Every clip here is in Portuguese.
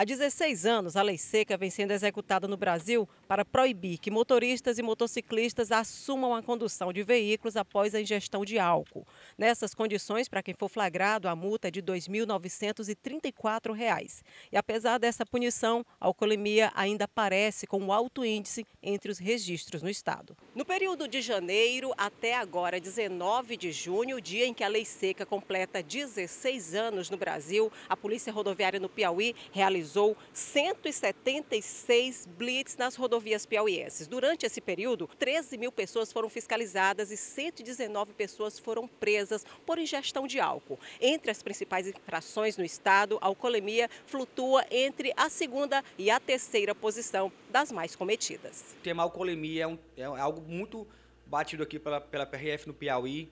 Há 16 anos, a lei seca vem sendo executada no Brasil para proibir que motoristas e motociclistas assumam a condução de veículos após a ingestão de álcool. Nessas condições, para quem for flagrado, a multa é de R$ 2.934. E apesar dessa punição, a alcoolemia ainda aparece com um alto índice entre os registros no estado. No período de janeiro até agora, 19 de junho, dia em que a lei seca completa 16 anos no Brasil, a Polícia Rodoviária no Piauí realizou realizou 176 blitz nas rodovias piauienses. Durante esse período, 13 mil pessoas foram fiscalizadas e 119 pessoas foram presas por ingestão de álcool. Entre as principais infrações no estado, a alcoolemia flutua entre a segunda e a terceira posição das mais cometidas. O tema alcoolemia é, um, é algo muito batido aqui pela, pela PRF no Piauí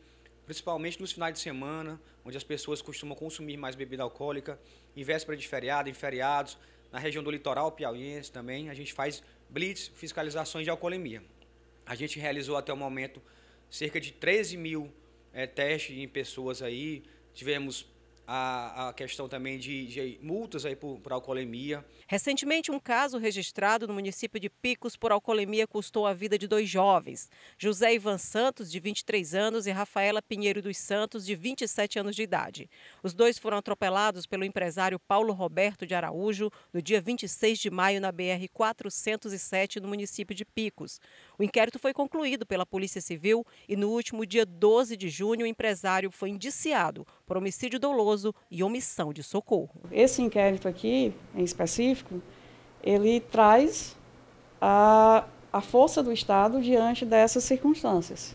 principalmente nos finais de semana, onde as pessoas costumam consumir mais bebida alcoólica, em véspera de feriado, em feriados, na região do litoral piauiense também, a gente faz blitz, fiscalizações de alcoolemia. A gente realizou até o momento cerca de 13 mil é, testes em pessoas aí, tivemos a, a questão também de, de multas aí por, por alcoolemia. Recentemente, um caso registrado no município de Picos por alcoolemia custou a vida de dois jovens, José Ivan Santos, de 23 anos, e Rafaela Pinheiro dos Santos, de 27 anos de idade. Os dois foram atropelados pelo empresário Paulo Roberto de Araújo no dia 26 de maio na BR-407, no município de Picos. O inquérito foi concluído pela Polícia Civil e no último dia 12 de junho o empresário foi indiciado por homicídio doloso e omissão de socorro. Esse inquérito aqui, em específico, ele traz a, a força do Estado diante dessas circunstâncias.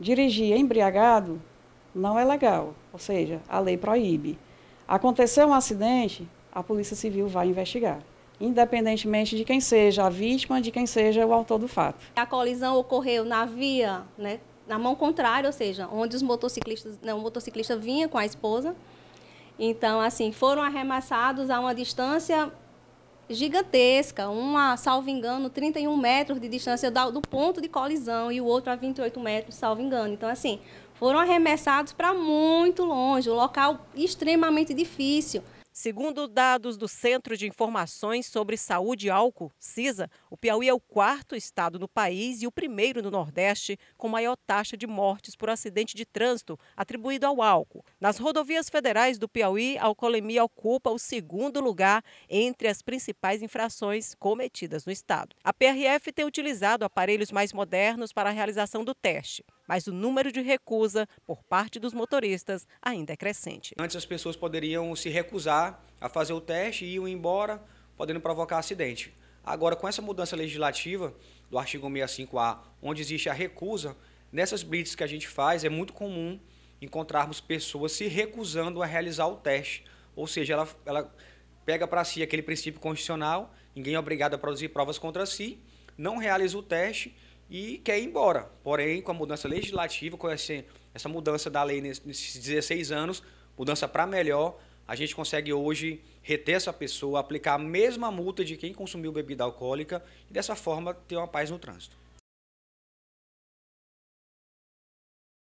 Dirigir embriagado não é legal, ou seja, a lei proíbe. Aconteceu um acidente, a Polícia Civil vai investigar independentemente de quem seja a vítima, de quem seja o autor do fato. A colisão ocorreu na via né, na mão contrária, ou seja, onde os motociclistas, não, né, o motociclista vinha com a esposa. Então, assim, foram arremessados a uma distância gigantesca, uma, salvo engano, 31 metros de distância do ponto de colisão e o outro a 28 metros, salvo engano. Então, assim, foram arremessados para muito longe, um local extremamente difícil. Segundo dados do Centro de Informações sobre Saúde e Álcool, CISA, o Piauí é o quarto estado no país e o primeiro no Nordeste com maior taxa de mortes por acidente de trânsito atribuído ao álcool. Nas rodovias federais do Piauí, a alcoolemia ocupa o segundo lugar entre as principais infrações cometidas no estado. A PRF tem utilizado aparelhos mais modernos para a realização do teste mas o número de recusa por parte dos motoristas ainda é crescente. Antes as pessoas poderiam se recusar a fazer o teste e ir embora, podendo provocar acidente. Agora, com essa mudança legislativa do artigo 65A, onde existe a recusa, nessas blitz que a gente faz é muito comum encontrarmos pessoas se recusando a realizar o teste. Ou seja, ela, ela pega para si aquele princípio constitucional, ninguém é obrigado a produzir provas contra si, não realiza o teste e quer ir embora. Porém, com a mudança legislativa, com essa essa mudança da lei nesses 16 anos, mudança para melhor, a gente consegue hoje reter essa pessoa, aplicar a mesma multa de quem consumiu bebida alcoólica e dessa forma ter uma paz no trânsito.